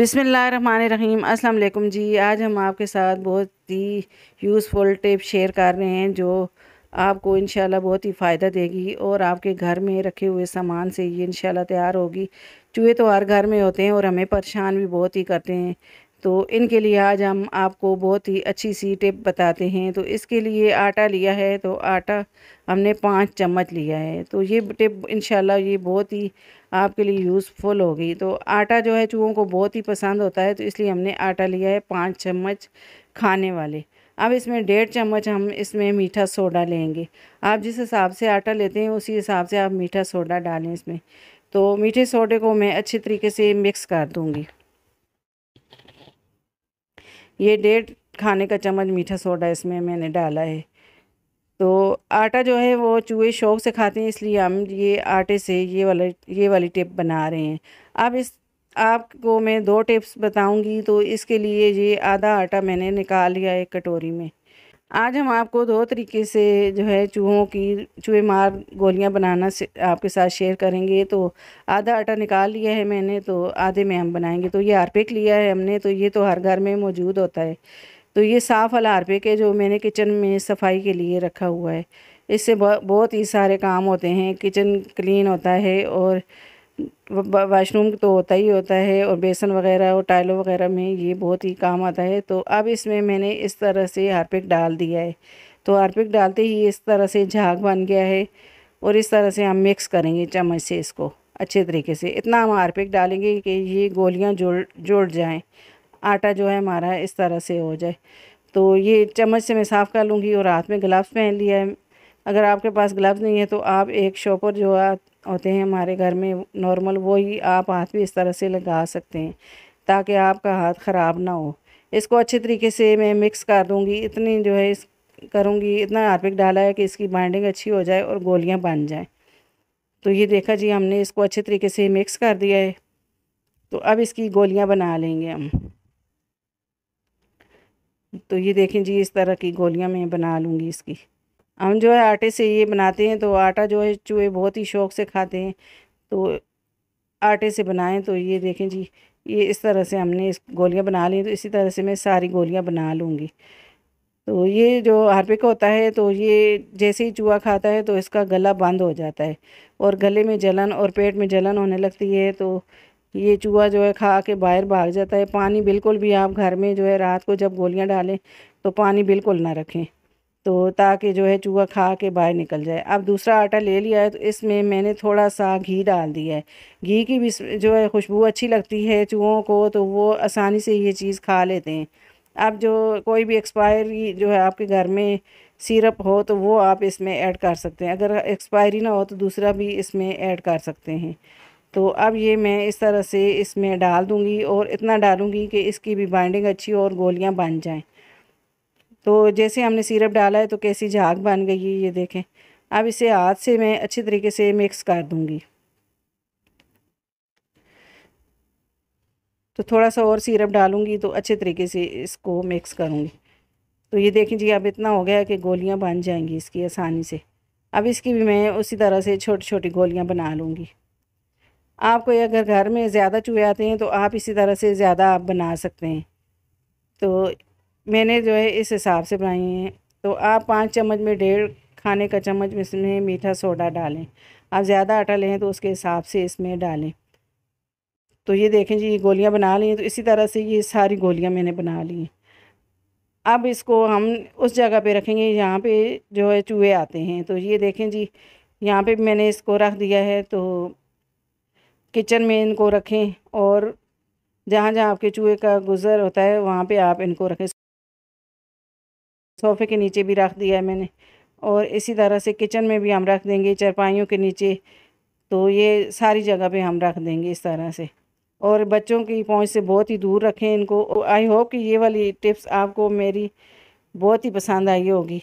बिसमीम अस्सलाम जी आज हम आपके साथ बहुत ही यूज़फुल टिप शेयर कर रहे हैं जो आपको इन बहुत ही फ़ायदा देगी और आपके घर में रखे हुए सामान से ये इन तैयार होगी चूहे तो हर घर में होते हैं और हमें परेशान भी बहुत ही करते हैं तो इनके लिए आज हम आपको बहुत ही अच्छी सी टिप बताते हैं तो इसके लिए आटा लिया है तो आटा हमने पाँच चम्मच लिया है तो ये टिप इन ये बहुत ही आपके लिए यूज़फुल होगी तो आटा जो है चूहों को बहुत ही पसंद होता है तो इसलिए हमने आटा लिया है पाँच चम्मच खाने वाले अब इसमें डेढ़ चम्मच हम इसमें मीठा सोडा लेंगे आप जिस हिसाब से आटा लेते हैं उसी हिसाब से आप मीठा सोडा डालें इसमें तो मीठे सोडे को मैं अच्छे तरीके से मिक्स कर दूँगी ये डेढ़ खाने का चम्मच मीठा सोडा इसमें मैंने डाला है तो आटा जो है वो चूहे शौक से खाते हैं इसलिए हम ये आटे से ये वाला ये वाली टिप बना रहे हैं अब इस आपको मैं दो टिप्स बताऊंगी तो इसके लिए ये आधा आटा मैंने निकाल लिया एक कटोरी में आज हम आपको दो तरीके से जो है चूहों की चूहे मार गोलियां बनाना से आपके साथ शेयर करेंगे तो आधा आटा निकाल लिया है मैंने तो आधे में हम बनाएंगे तो ये हारपेक लिया है हमने तो ये तो हर घर में मौजूद होता है तो ये साफ़ वाला हारपेक है जो मैंने किचन में सफाई के लिए रखा हुआ है इससे बहुत ही सारे काम होते हैं किचन क्लीन होता है और वाशरूम तो होता ही होता है और बेसन वगैरह और टाइलों वगैरह में ये बहुत ही काम आता है तो अब इसमें मैंने इस तरह से हारपिक डाल दिया है तो हारपिक डालते ही इस तरह से झाग बन गया है और इस तरह से हम मिक्स करेंगे चम्मच से इसको अच्छे तरीके से इतना हम हारपिक डालेंगे कि ये गोलियाँ जुड़ जुड़ जाएँ आटा जो है हमारा इस तरह से हो जाए तो ये चम्मच से मैं साफ़ कर लूँगी और हाथ में ग्लव्स पहन लिया है अगर आपके पास ग्लव्स नहीं है तो आप एक शॉपर जो होते हैं हमारे घर में नॉर्मल वही आप हाथ भी इस तरह से लगा सकते हैं ताकि आपका हाथ ख़राब ना हो इसको अच्छे तरीके से मैं मिक्स कर दूँगी इतनी जो है इस करूँगी इतना हार्पिक डाला है कि इसकी बाइंडिंग अच्छी हो जाए और गोलियाँ बन जाएँ तो ये देखा जी हमने इसको अच्छे तरीके से मिक्स कर दिया है तो अब इसकी गोलियाँ बना लेंगे हम तो ये देखें जी इस तरह की गोलियाँ मैं बना लूँगी इसकी हम जो है आटे से ये बनाते हैं तो आटा जो है चूहे बहुत ही शौक से खाते हैं तो आटे से बनाएं तो ये देखें जी ये इस तरह से हमने इस गोलियाँ बना ली तो इसी तरह से मैं सारी गोलियाँ बना लूँगी तो ये जो हार्पिक होता है तो ये जैसे ही चूहा खाता है तो इसका गला बंद हो जाता है और गले में जलन और पेट में जलन होने लगती है तो ये चूहा जो है खा के बाहर भाग जाता है पानी बिल्कुल भी आप घर में जो है रात को जब गोलियाँ डालें तो पानी बिल्कुल ना रखें तो ताकि जो है चूहा खा के बाहर निकल जाए अब दूसरा आटा ले लिया है तो इसमें मैंने थोड़ा सा घी डाल दिया है घी की भी जो है खुशबू अच्छी लगती है चूहों को तो वो आसानी से ये चीज़ खा लेते हैं अब जो कोई भी एक्सपायरी जो है आपके घर में सिरप हो तो वो आप इसमें ऐड कर सकते हैं अगर एक्सपायरी ना हो तो दूसरा भी इसमें ऐड कर सकते हैं तो अब ये मैं इस तरह से इसमें डाल दूँगी और इतना डालूँगी कि इसकी भी बाइंडिंग अच्छी हो और गोलियाँ बन जाएँ तो जैसे हमने सिरप डाला है तो कैसी झाग बन गई है ये देखें अब इसे हाथ से मैं अच्छे तरीके से मिक्स कर दूँगी तो थोड़ा सा और सिरप डालूंगी तो अच्छे तरीके से इसको मिक्स करूँगी तो ये देखें जी अब इतना हो गया कि गोलियाँ बन जाएंगी इसकी आसानी से अब इसकी भी मैं उसी तरह से छोटी छोटी गोलियाँ बना लूँगी आपको अगर घर में ज़्यादा चूहे आते हैं तो आप इसी तरह से ज़्यादा आप बना सकते हैं तो मैंने जो है इस हिसाब से बनाई हैं तो आप पाँच चम्मच में डेढ़ खाने का चम्मच इसमें मीठा सोडा डालें आप ज़्यादा आटा लें तो उसके हिसाब से इसमें डालें तो ये देखें जी ये गोलियाँ बना ली हैं तो इसी तरह से ये सारी गोलियाँ मैंने बना ली हैं अब इसको हम उस जगह पे रखेंगे यहाँ पे जो है चूहे आते हैं तो ये देखें जी यहाँ पे मैंने इसको रख दिया है तो किचन में इनको रखें और जहाँ जहाँ आपके चूहे का गुज़र होता है वहाँ पे आप इनको रखें सोफ़े के नीचे भी रख दिया है मैंने और इसी तरह से किचन में भी हम रख देंगे चरपाइयों के नीचे तो ये सारी जगह पे हम रख देंगे इस तरह से और बच्चों की पहुंच से बहुत ही दूर रखें इनको आई होप कि ये वाली टिप्स आपको मेरी बहुत ही पसंद आई होगी